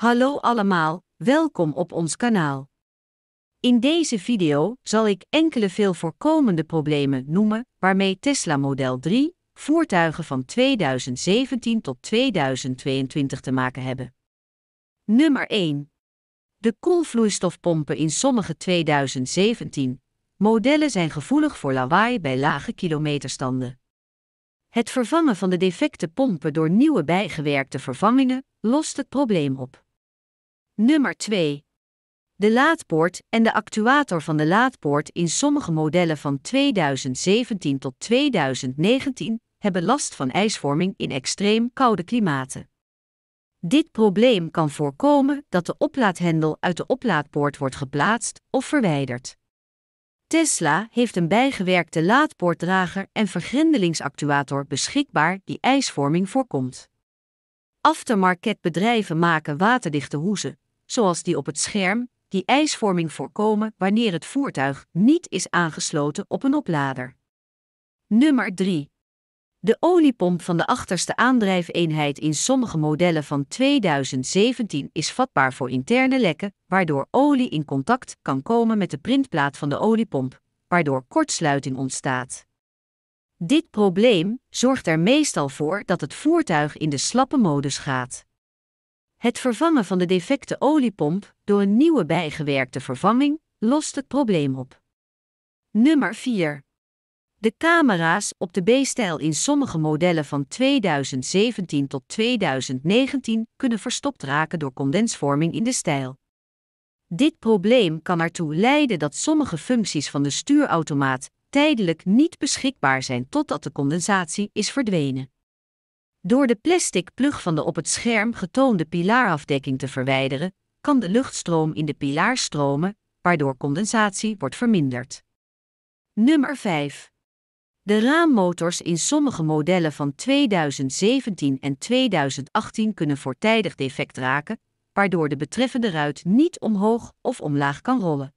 Hallo allemaal, welkom op ons kanaal. In deze video zal ik enkele veel voorkomende problemen noemen waarmee Tesla Model 3 voertuigen van 2017 tot 2022 te maken hebben. Nummer 1. De koelvloeistofpompen in sommige 2017 modellen zijn gevoelig voor lawaai bij lage kilometerstanden. Het vervangen van de defecte pompen door nieuwe bijgewerkte vervangingen lost het probleem op. Nummer 2. De laadpoort en de actuator van de laadpoort in sommige modellen van 2017 tot 2019 hebben last van ijsvorming in extreem koude klimaten. Dit probleem kan voorkomen dat de oplaadhendel uit de oplaadpoort wordt geplaatst of verwijderd. Tesla heeft een bijgewerkte laadpoortdrager en vergrendelingsactuator beschikbaar die ijsvorming voorkomt. Aftermarketbedrijven maken waterdichte hoezen, zoals die op het scherm, die ijsvorming voorkomen wanneer het voertuig niet is aangesloten op een oplader. Nummer 3. De oliepomp van de achterste aandrijfeenheid in sommige modellen van 2017 is vatbaar voor interne lekken, waardoor olie in contact kan komen met de printplaat van de oliepomp, waardoor kortsluiting ontstaat. Dit probleem zorgt er meestal voor dat het voertuig in de slappe modus gaat. Het vervangen van de defecte oliepomp door een nieuwe bijgewerkte vervanging lost het probleem op. Nummer 4. De camera's op de B-stijl in sommige modellen van 2017 tot 2019 kunnen verstopt raken door condensvorming in de stijl. Dit probleem kan ertoe leiden dat sommige functies van de stuurautomaat tijdelijk niet beschikbaar zijn totdat de condensatie is verdwenen. Door de plastic plug van de op het scherm getoonde pilaarafdekking te verwijderen, kan de luchtstroom in de pilaar stromen, waardoor condensatie wordt verminderd. Nummer 5. De raammotors in sommige modellen van 2017 en 2018 kunnen voortijdig defect raken, waardoor de betreffende ruit niet omhoog of omlaag kan rollen.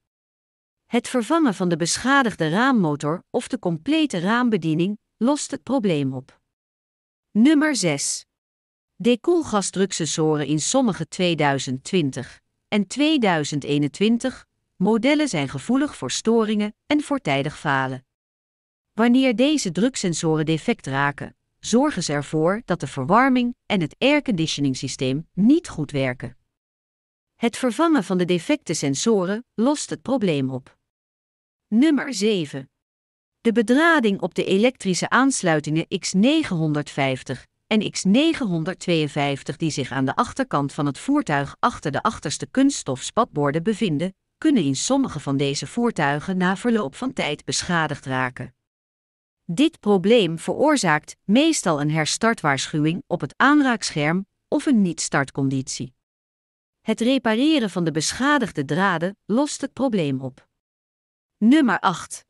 Het vervangen van de beschadigde raammotor of de complete raambediening lost het probleem op. Nummer 6. Dekoelgasdruksensoren in sommige 2020 en 2021 modellen zijn gevoelig voor storingen en voortijdig falen. Wanneer deze druksensoren defect raken, zorgen ze ervoor dat de verwarming en het airconditioning systeem niet goed werken. Het vervangen van de defecte sensoren lost het probleem op. Nummer 7. De bedrading op de elektrische aansluitingen X950 en X952 die zich aan de achterkant van het voertuig achter de achterste kunststofspatborden bevinden, kunnen in sommige van deze voertuigen na verloop van tijd beschadigd raken. Dit probleem veroorzaakt meestal een herstartwaarschuwing op het aanraakscherm of een niet-startconditie. Het repareren van de beschadigde draden lost het probleem op. Nummer 8.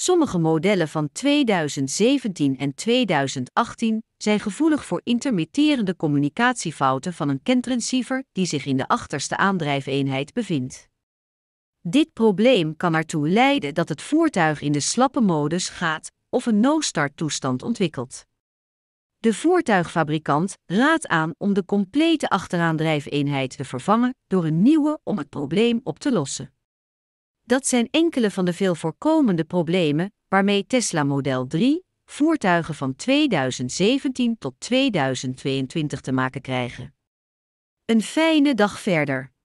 Sommige modellen van 2017 en 2018 zijn gevoelig voor intermitterende communicatiefouten van een kentreceiver die zich in de achterste aandrijfeenheid bevindt. Dit probleem kan ertoe leiden dat het voertuig in de slappe modus gaat of een no-start toestand ontwikkelt. De voertuigfabrikant raadt aan om de complete achteraandrijfeenheid te vervangen door een nieuwe om het probleem op te lossen. Dat zijn enkele van de veel voorkomende problemen waarmee Tesla Model 3 voertuigen van 2017 tot 2022 te maken krijgen. Een fijne dag verder.